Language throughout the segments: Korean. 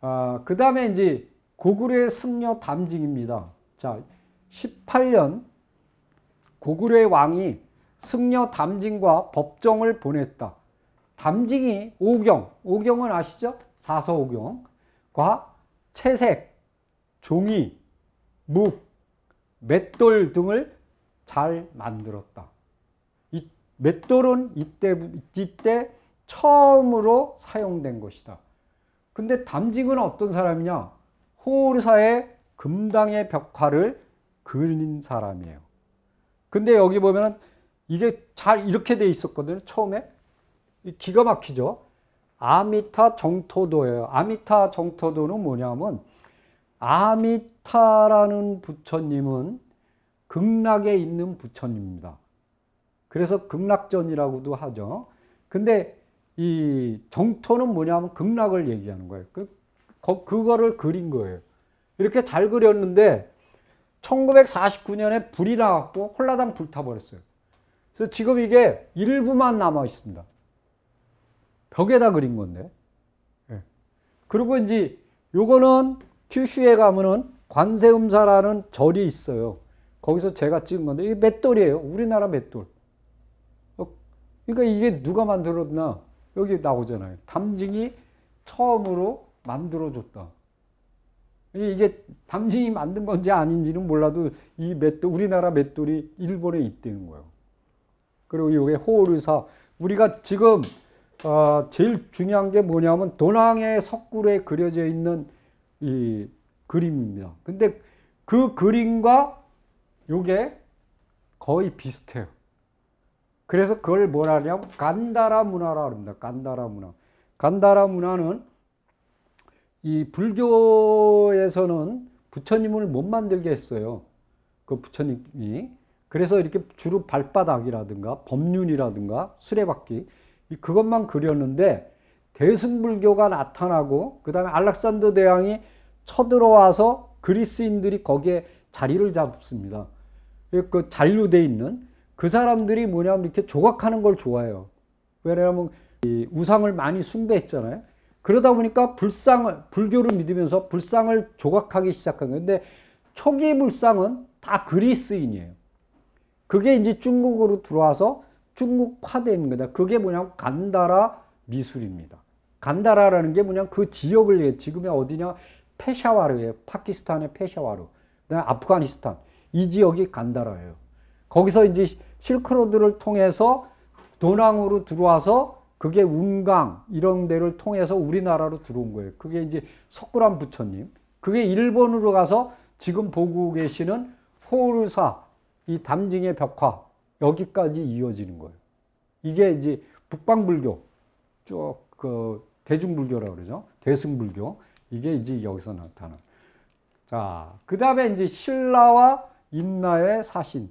아, 그 다음에 이제 고구려의 승려 담직입니다. 자, 18년 고구려의 왕이 승려 담직과 법정을 보냈다. 담직이 오경, 오경은 아시죠? 사서오경과 채색, 종이, 묵, 맷돌 등을 잘 만들었다. 이 맷돌은 이때, 이때 처음으로 사용된 것이다. 근데 담징은 어떤 사람이냐? 호르사의 금당의 벽화를 그린 사람이에요. 근데 여기 보면은 이게 잘 이렇게 돼 있었거든요. 처음에 기가 막히죠. 아미타 정토도예요. 아미타 정토도는 뭐냐면 아미타라는 부처님은 극락에 있는 부처님입니다. 그래서 극락전이라고도 하죠. 근데 이 정토는 뭐냐면 극락을 얘기하는 거예요. 그, 그거를 그린 거예요. 이렇게 잘 그렸는데 1949년에 불이 나갖고 홀라당 불타버렸어요. 그래서 지금 이게 일부만 남아 있습니다. 벽에다 그린 건데. 예. 그리고 이제 요거는 큐슈에 가면은 관세음사라는 절이 있어요. 거기서 제가 찍은 건데 이게 맷돌이에요. 우리나라 맷돌. 어, 그러니까 이게 누가 만들었나? 여기 나오잖아요. 담징이 처음으로 만들어줬다. 이게 담징이 만든 건지 아닌지는 몰라도 이 맷돌, 우리나라 맷돌이 일본에 있다는 거예요. 그리고 여기 호르사. 우리가 지금 어, 제일 중요한 게 뭐냐면 도낭의 석굴에 그려져 있는 이 그림입니다. 근데 그 그림과 요게 거의 비슷해요. 그래서 그걸 뭐라 하냐면 간다라 문화라 합니다. 간다라 문화. 간다라 문화는 이 불교에서는 부처님을 못 만들게 했어요. 그 부처님이. 그래서 이렇게 주로 발바닥이라든가 법륜이라든가 수레바퀴 그것만 그렸는데 대승불교가 나타나고 그다음에 알렉산더 대왕이 쳐들어와서 그리스인들이 거기에 자리를 잡습니다. 그 잔류돼 있는 그 사람들이 뭐냐면 이렇게 조각하는 걸 좋아해요. 왜냐하면 우상을 많이 숭배했잖아요. 그러다 보니까 불상을 불교를 믿으면서 불상을 조각하기 시작한 건데 초기 불상은 다 그리스인이에요. 그게 이제 중국으로 들어와서 중국화된 거다. 그게 뭐냐면 간다라 미술입니다. 간다라라는 게 뭐냐 면그 지역을 얘해 지금의 어디냐 페샤와르예요. 파키스탄의 페샤와르. 아프가니스탄 이 지역이 간다라예요. 거기서 이제 실크로드를 통해서 도낭으로 들어와서 그게 운강 이런 데를 통해서 우리나라로 들어온 거예요. 그게 이제 석굴암 부처님. 그게 일본으로 가서 지금 보고 계시는 호울사 이 담징의 벽화 여기까지 이어지는 거예요. 이게 이제 북방불교 쭉 그 대중불교라고 그러죠. 대승불교. 이게 이제 여기서 나타나. 자, 그다음에 이제 신라와 임나의 사신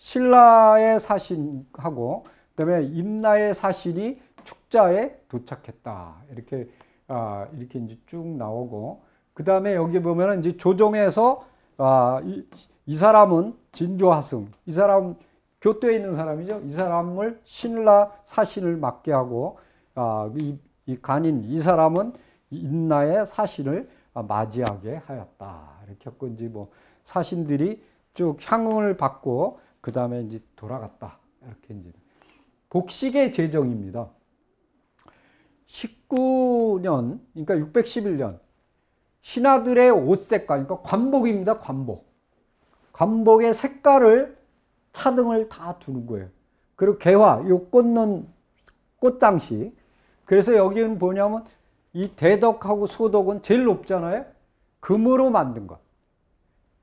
신라의 사신하고 그다음에 임나의 사신이 축자에 도착했다. 이렇게 아, 이렇게 이제 쭉 나오고 그다음에 여기 보면은 이제 조정에서 아, 이, 이 사람은 진조하승. 이 사람 교토에 있는 사람이죠. 이 사람을 신라 사신을 맡게 하고 아, 이, 이 간인 이 사람은 인나의 사신을 맞이하게 하였다. 이렇게 했고 이제 뭐 사신들이 쭉 향응을 받고 그 다음에 이제 돌아갔다. 이렇게 이제. 복식의 제정입니다 19년, 그러니까 611년, 신하들의 옷 색깔, 그러니까 관복입니다, 관복. 관복의 색깔을 차등을 다 두는 거예요. 그리고 개화, 요 꽃는 꽃장식. 그래서 여기는 뭐냐면 이 대덕하고 소덕은 제일 높잖아요. 금으로 만든 것.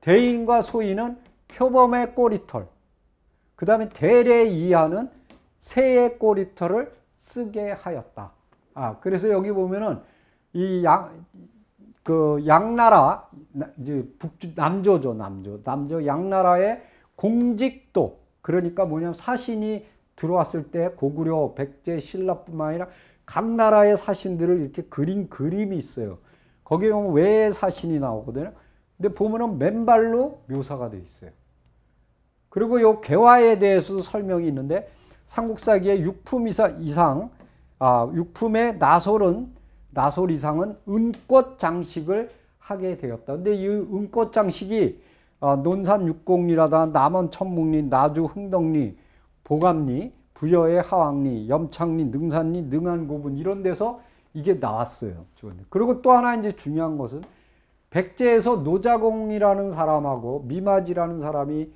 대인과 소인은 표범의 꼬리털. 그 다음에 대례 이하는 새의 꼬리털을 쓰게 하였다. 아, 그래서 여기 보면은 이 양, 그 양나라, 북주, 남조죠, 남조. 남조, 양나라의 공직도, 그러니까 뭐냐면 사신이 들어왔을 때 고구려, 백제, 신라뿐만 아니라 각 나라의 사신들을 이렇게 그린 그림이 있어요. 거기에 보면 왜 사신이 나오거든요. 근데 보면은 맨발로 묘사가 돼 있어요. 그리고 요 개화에 대해서도 설명이 있는데 삼국사기의 육품 이상 아, 6품의 나솔은 나솔 이상은 은꽃 장식을 하게 되었다. 근데 이 은꽃 장식이 아, 논산 육곡리라다 남원 천묵리 나주 흥덕리 보감리 부여의 하왕리 염창리 능산리 능안고분 이런 데서 이게 나왔어요. 그리고 또 하나 이제 중요한 것은 백제에서 노자공이라는 사람하고 미마지라는 사람이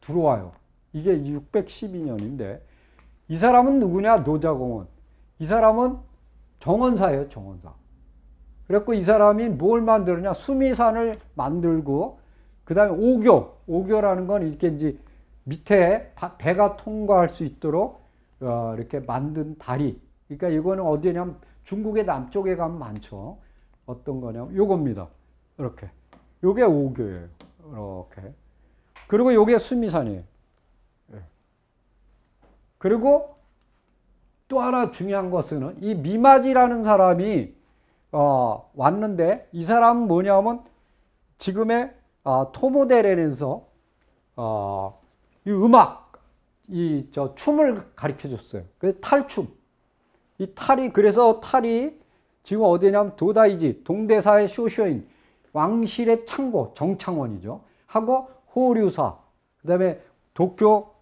들어와요. 이게 612년인데 이 사람은 누구냐? 노자공원. 이 사람은 정원사예요, 정원사. 그래갖고 이 사람이 뭘 만들었냐? 수미산을 만들고 그다음에 오교, 오교라는 건 이렇게 이제 밑에 배가 통과할 수 있도록 어, 이렇게 만든 다리. 그러니까 이거는 어디냐면 중국의 남쪽에 가면 많죠. 어떤 거냐면 요겁니다. 이렇게. 요게 오교예요. 이렇게. 그리고 여기가 수미산이에요. 예. 그리고 또 하나 중요한 것은 이 미마지라는 사람이 어, 왔는데 이 사람은 뭐냐면 지금의 어, 토모데레에서 어, 이 음악, 이 저 춤을 가르쳐 줬어요. 그 탈춤. 이 탈이 그래서 탈이 지금 어디냐면 도다이지 동대사의 쇼쇼인 왕실의 창고 정창원이죠. 하고 호류사, 그 다음에 도쿄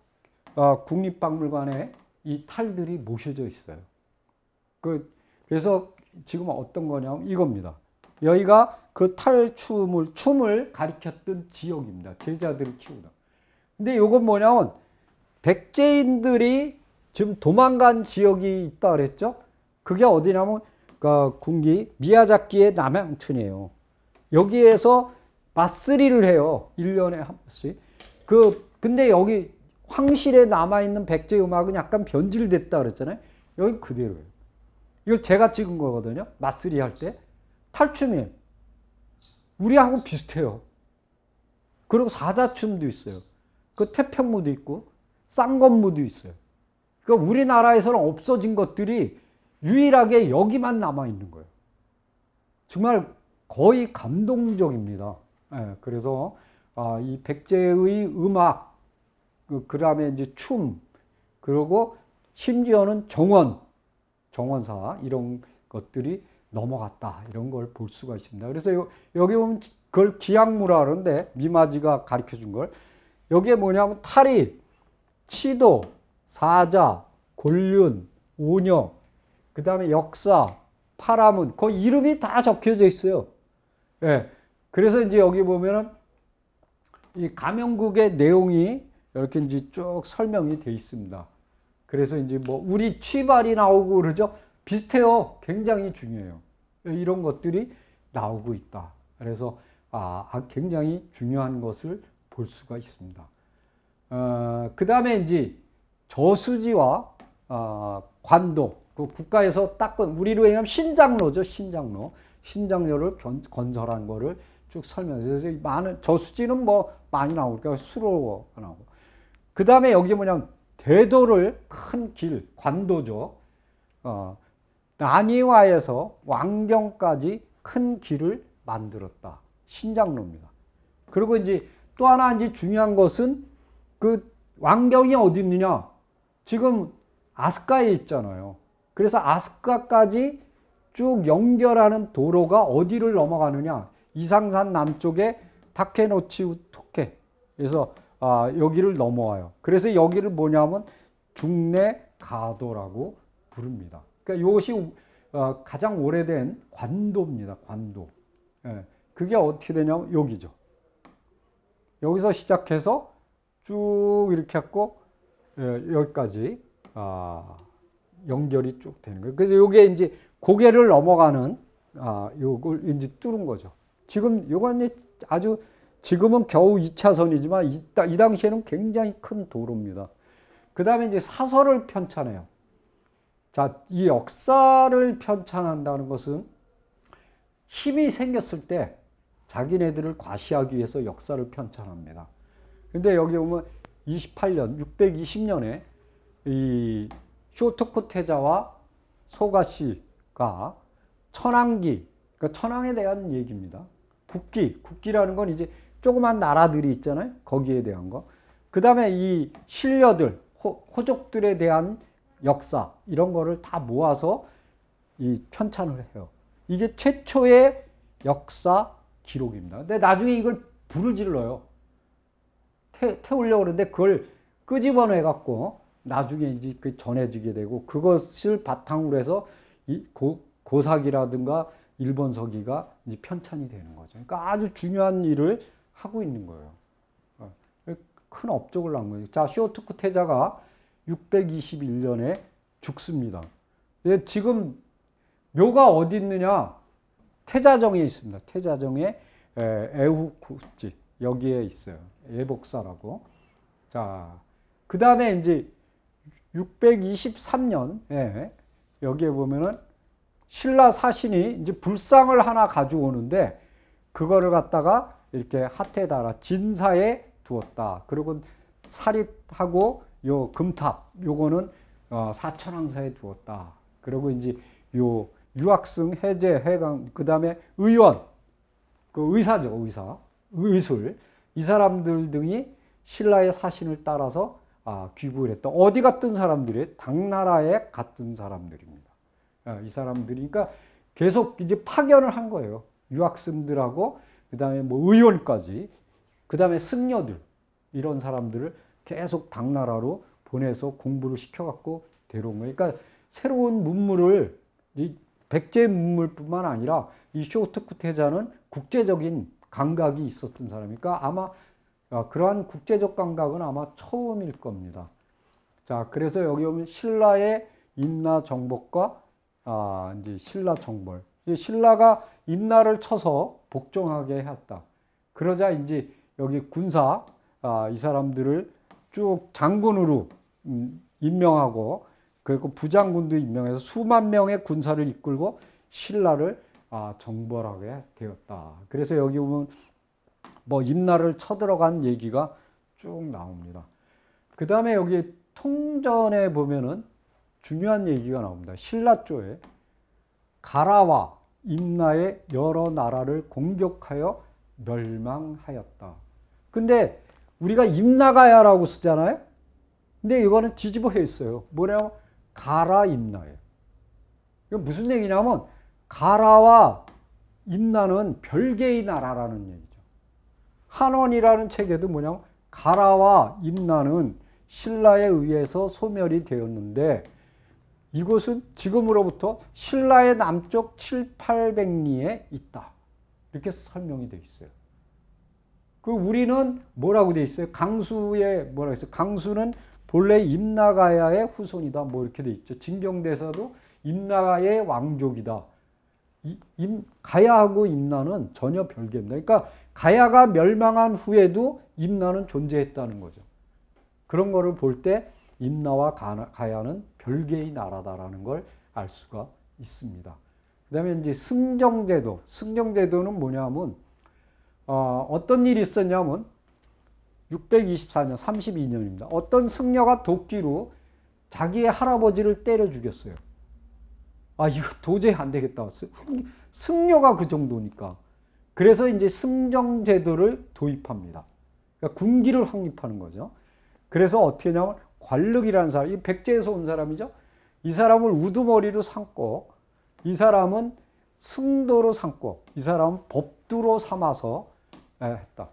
어, 국립박물관에 이 탈들이 모셔져 있어요. 그, 그래서 지금 어떤 거냐면 이겁니다. 여기가 그 탈춤을, 춤을 가리켰던 지역입니다. 제자들을 키우다. 근데 요건 뭐냐면 백제인들이 지금 도망간 지역이 있다 그랬죠? 그게 어디냐면 그 군기 미야자키의 남양천이에요. 여기에서 맞쓰리를 해요. 1년에 한 번씩. 그 근데 여기 황실에 남아 있는 백제 음악은 약간 변질됐다 그랬잖아요. 여기 그대로예요. 이걸 제가 찍은 거거든요. 마쓰리할 때탈춤이 우리하고 비슷해요. 그리고 사자춤도 있어요. 그 태평무도 있고 쌍건무도 있어요. 그러니까 우리나라에서는 없어진 것들이 유일하게 여기만 남아 있는 거예요. 정말 거의 감동적입니다. 예, 그래서 아, 이 백제의 음악, 그, 그 다음에 이제 춤, 그리고 심지어는 정원, 정원사 이런 것들이 넘어갔다 이런 걸 볼 수가 있습니다. 그래서 요, 여기 보면 그걸 기악무라 하는데 미마지가 가르쳐 준걸 여기에 뭐냐면 탈이 치도, 사자, 곤륜, 오녀, 그 다음에 역사, 파라문, 그 이름이 다 적혀져 있어요. 예. 그래서 이제 여기 보면은 이 가명국의 내용이 이렇게 이제 쭉 설명이 돼 있습니다. 그래서 이제 뭐 우리 취발이 나오고 그러죠. 비슷해요. 굉장히 중요해요. 이런 것들이 나오고 있다. 그래서 아, 아 굉장히 중요한 것을 볼 수가 있습니다. 어, 그 다음에 이제 저수지와 어, 관도, 그 국가에서 딱 우리로 얘기하면 신장로죠. 신장로, 신장로를 건설한 거를 쭉 설명해서 많은 저수지는 뭐 많이 나오니까 그러니까 수로 나오고 그 다음에 여기 뭐냐면 대도를 큰 길 관도죠 어, 난이와에서 왕경까지 큰 길을 만들었다 신장로입니다 그리고 이제 또 하나 이제 중요한 것은 그 왕경이 어디 있느냐 지금 아스카에 있잖아요 그래서 아스카까지 쭉 연결하는 도로가 어디를 넘어가느냐 이상산 남쪽에 타케노치우 토케 그래서 아, 여기를 넘어와요. 그래서 여기를 뭐냐면 중내 가도라고 부릅니다. 그러니까 이것이 어, 가장 오래된 관도입니다. 관도. 예, 그게 어떻게 되냐면 여기죠. 여기서 시작해서 쭉 이렇게 했고 예, 여기까지 아, 연결이 쭉 되는 거예요. 그래서 이게 이제 고개를 넘어가는 아, 요걸 이제 뚫은 거죠. 지금 요관리 아주 지금은 겨우 2차선이지만 이, 이 당시에는 굉장히 큰 도로입니다. 그 다음에 이제 사설을 편찬해요. 자, 이 역사를 편찬한다는 것은 힘이 생겼을 때 자기네들을 과시하기 위해서 역사를 편찬합니다. 근데 여기 보면 28년, 620년에 이 쇼토쿠 태자와 소가 씨가 천황기, 그러니까 천황에 대한 얘기입니다. 국기, 국기라는 건 이제 조그만 나라들이 있잖아요. 거기에 대한 거. 그 다음에 이 신녀들, 호족들에 대한 역사, 이런 거를 다 모아서 이 편찬을 해요. 이게 최초의 역사 기록입니다. 근데 나중에 이걸 불을 질러요. 태, 태우려고 그러는데 그걸 끄집어내갖고 나중에 이제 그 전해지게 되고 그것을 바탕으로 해서 이 고, 고사기라든가 일본 서기가 이제 편찬이 되는 거죠. 그러니까 아주 중요한 일을 하고 있는 거예요. 어, 큰 업적을 난 거예요. 자, 쇼토쿠 태자가 621년에 죽습니다. 예, 지금 묘가 어디 있느냐? 태자정에 있습니다. 태자정의 에후쿠지 여기에 있어요. 예복사라고. 자, 그 다음에 이제 623년 예, 여기에 보면은 신라 사신이 이제 불상을 하나 가져오는데 그거를 갖다가 이렇게 하트에 달아 진사에 두었다. 그리고 사릿하고 요 금탑 요거는 어, 사천왕사에 두었다. 그리고 이제 요 유학승 해제 회강 그다음에 의원 그 의사죠 의사 의술 이 사람들 등이 신라의 사신을 따라서 아, 귀부를 했다. 어디 갔던 사람들이 당나라에 갔던 사람들입니다. 아, 이 사람들이니까 그러니까 계속 이제 파견을 한 거예요. 유학생들하고 그다음에 뭐 의원까지 그다음에 승려들 이런 사람들을 계속 당나라로 보내서 공부를 시켜갖고 데려온 거예요. 그러니까 새로운 문물을 이 백제 문물뿐만 아니라 이 쇼트쿠테자는 국제적인 감각이 있었던 사람이니까 아마 아, 그러한 국제적 감각은 아마 처음일 겁니다. 자, 그래서 여기 보면 신라의 임나 정복과 아, 이제 신라 정벌. 신라가 임나를 쳐서 복종하게 했다. 그러자 이제 여기 군사 아, 이 사람들을 쭉 장군으로 음, 임명하고 그리고 부장군도 임명해서 수만 명의 군사를 이끌고 신라를 아, 정벌하게 되었다. 그래서 여기 보면 뭐 임나를 쳐들어간 얘기가 쭉 나옵니다. 그 다음에 여기 통전에 보면은 중요한 얘기가 나옵니다. 신라조에 가라와 임나의 여러 나라를 공격하여 멸망하였다. 근데 우리가 임나가야라고 쓰잖아요. 근데 이거는 뒤집어져 있어요. 뭐냐면 가라 임나예요. 이건 무슨 얘기냐면 가라와 임나는 별개의 나라라는 얘기죠. 한원이라는 책에도 뭐냐면 가라와 임나는 신라에 의해서 소멸이 되었는데 이곳은 지금으로부터 신라의 남쪽 7, 800리에 있다. 이렇게 설명이 되어 있어요. 그 우리는 뭐라고 되어 있어요? 강수의 뭐라고 했어요? 강수는 본래 임나가야의 후손이다. 뭐 이렇게 되어 있죠. 진경대사도 임나가의 왕족이다. 임, 가야하고 임나는 전혀 별개입니다. 그러니까 가야가 멸망한 후에도 임나는 존재했다는 거죠. 그런 거를 볼 때 임나와 가야는 별개의 나라다라는 걸 알 수가 있습니다. 그다음에 이제 승정제도, 승정제도는 뭐냐면 어, 어떤 일이 있었냐면 624년 32년입니다. 어떤 승려가 도끼로 자기의 할아버지를 때려 죽였어요. 아, 이거 도저히 안 되겠다. 승려가 그 정도니까. 그래서 이제 승정제도를 도입합니다. 그러니까 군기를 확립하는 거죠. 그래서 어떻게 냐면 관륵이라는 사람, 이 백제에서 온 사람이죠. 이 사람을 우두머리로 삼고 이 사람은 승도로 삼고 이 사람은 법두로 삼아서 예, 했다.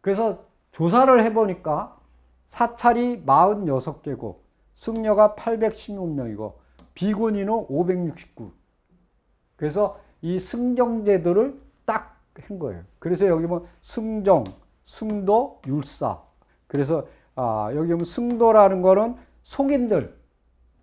그래서 조사를 해보니까 사찰이 46개고 승려가 816명이고 비군인은 569. 그래서 이 승정제도를 딱 한 거예요. 그래서 여기 뭐 승정, 승도, 율사. 그래서 아, 여기 보면 승도라는 거는 속인들,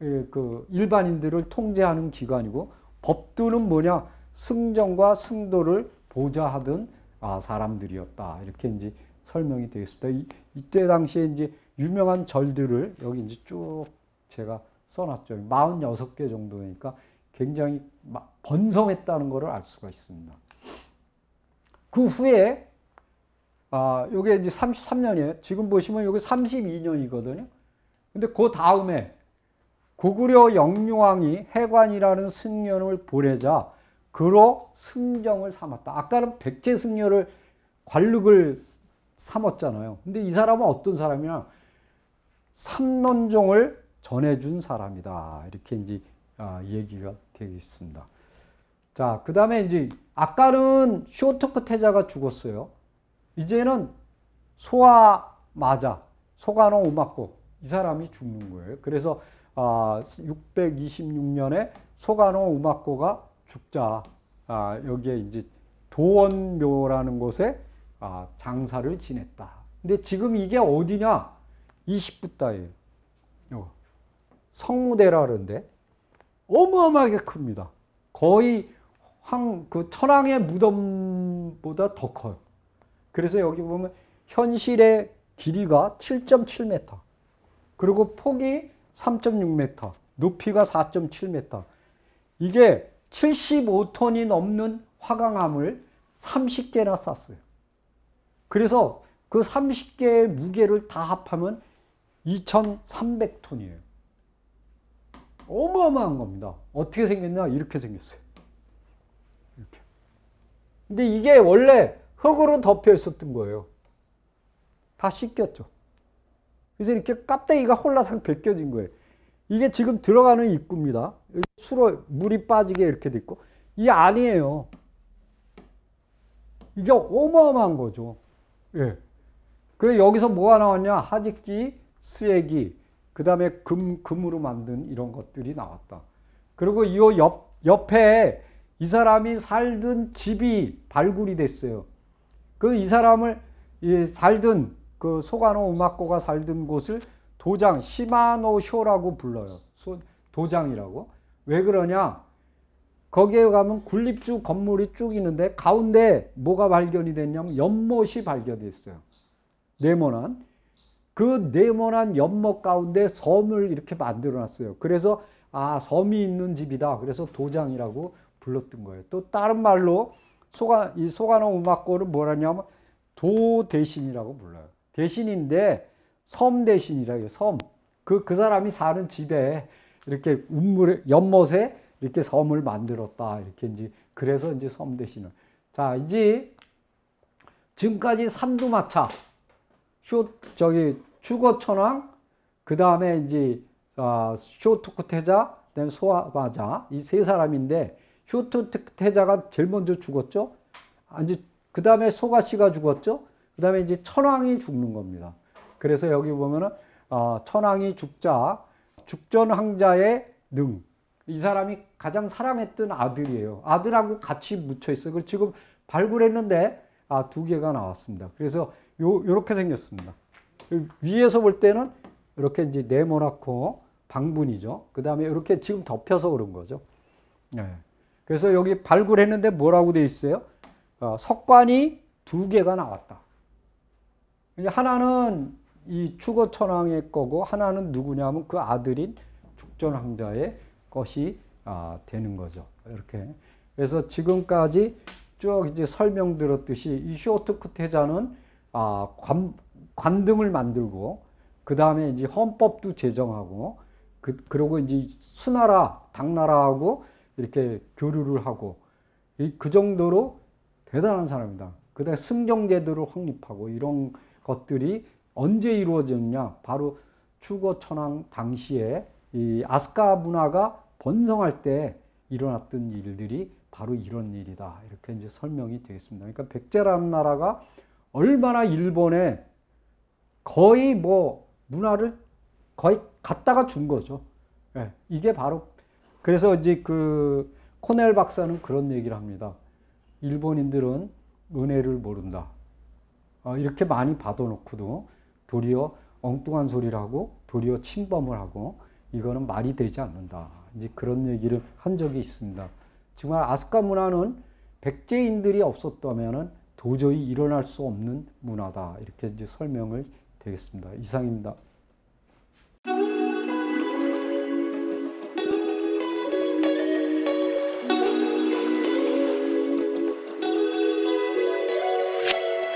예, 그 일반인들을 통제하는 기관이고 법두는 뭐냐 승정과 승도를 보좌하던 아, 사람들이었다 이렇게 이제 설명이 되겠습니다. 이, 이때 당시에 이제 유명한 절들을 여기 이제 쭉 제가 써놨죠. 46개 정도니까 굉장히 번성했다는 것을 알 수가 있습니다. 그 후에 아, 요게 이제 33년이에요. 지금 보시면 요게 32년이거든요. 근데 그 다음에 고구려 영유왕이 해관이라는 승려를 보내자 그로 승정을 삼았다. 아까는 백제 승려를 관륙을 삼았잖아요. 근데 이 사람은 어떤 사람이냐? 삼론종을 전해준 사람이다. 이렇게 이제 아, 얘기가 되어 있습니다. 자, 그 다음에 이제 아까는 쇼토크 태자가 죽었어요. 이제는 소아 맞아 소가노 오막고 이 사람이 죽는 거예요. 그래서 아, 626년에 소간호 오막고가 죽자 아, 여기에 이제 도원묘라는 곳에 아, 장사를 지냈다. 근데 지금 이게 어디냐? 이십부다예요. 성무대라 는데 어마어마하게 큽니다. 거의 황그 철왕의 무덤보다 더 커요. 그래서 여기 보면 현실의 길이가 7.7m. 그리고 폭이 3.6m. 높이가 4.7m. 이게 75톤이 넘는 화강암을 30개나 쌌어요. 그래서 그 30개의 무게를 다 합하면 2,300톤이에요. 어마어마한 겁니다. 어떻게 생겼냐? 이렇게 생겼어요. 이렇게. 근데 이게 원래 흙으로 덮여 있었던 거예요. 다 씻겼죠. 그래서 이렇게 깝대기가 홀라당 벗겨진 거예요. 이게 지금 들어가는 입구입니다. 수로 물이 빠지게 이렇게 돼 있고 이 아니에요. 이게 어마어마한 거죠. 예. 그래 여기서 뭐가 나왔냐? 하직기, 쓰레기, 그 다음에 금 금으로 만든 이런 것들이 나왔다. 그리고 이 옆 옆에 이 사람이 살던 집이 발굴이 됐어요. 그이 사람을 이 살던 그 소가노 우마코가 살던 곳을 도장 시마노쇼라고 불러요. 도장이라고. 왜 그러냐? 거기에 가면 군립주 건물이 쭉 있는데 가운데 뭐가 발견이 됐냐면 연못이 발견됐어요. 네모난 그 네모난 연못 가운데 섬을 이렇게 만들어 놨어요. 그래서 아, 섬이 있는 집이다. 그래서 도장이라고 불렀던 거예요. 또 다른 말로 소가 이 소가노 음악고를 뭐라냐면 도 대신이라고 불러요. 대신인데 섬 대신이라 해요. 섬. 그그 그 사람이 사는 집에 이렇게 운물 연못에 이렇게 섬을 만들었다. 이렇게 이제 그래서 이제 섬 대신을. 자, 이제 지금까지 삼두마차 쇼 저기 추거천왕 그다음에 이제 아, 쇼토쿠테자 그다음 소아바자 이 세 사람인데 휴트 태자가 제일 먼저 죽었죠. 아니 그 다음에 소가씨가 죽었죠. 그 다음에 이제 천황이 죽는 겁니다. 그래서 여기 보면은 어, 천황이 죽자 죽전 황자의 능. 이 사람이 가장 사랑했던 아들이에요. 아들하고 같이 묻혀 있어그 지금 발굴했는데 아, 두 개가 나왔습니다. 그래서 요 요렇게 생겼습니다. 위에서 볼 때는 이렇게 이제 네모나코 방분이죠. 그 다음에 이렇게 지금 덮여서 그런 거죠. 네. 그래서 여기 발굴했는데 뭐라고 돼 있어요? 어, 석관이 두 개가 나왔다. 하나는 이 추거 천황의 거고 하나는 누구냐면 그 아들인 죽전 황자의 것이 아, 되는 거죠. 이렇게. 그래서 지금까지 쭉 이제 설명드렸듯이 이 쇼트컷 해자는 아, 관, 관등을 만들고 그 다음에 이제 헌법도 제정하고 그, 그리고 이제 수나라 당나라하고 이렇게 교류를 하고 그 정도로 대단한 사람이다. 그다음 승정제도를 확립하고 이런 것들이 언제 이루어졌냐? 바로 추거 천황 당시에 이 아스카 문화가 번성할 때 일어났던 일들이 바로 이런 일이다. 이렇게 이제 설명이 되겠습니다. 그러니까 백제라는 나라가 얼마나 일본에 거의 뭐 문화를 거의 갖다가 준 거죠. 예, 이게 바로 그래서 이제 그 코넬 박사는 그런 얘기를 합니다. 일본인들은 은혜를 모른다. 아, 이렇게 많이 받아놓고도 도리어 엉뚱한 소리를 고 도리어 침범을 하고 이거는 말이 되지 않는다. 이제 그런 얘기를 한 적이 있습니다. 정말 아스카 문화는 백제인들이 없었다면 도저히 일어날 수 없는 문화다. 이렇게 이제 설명을 되겠습니다. 이상입니다.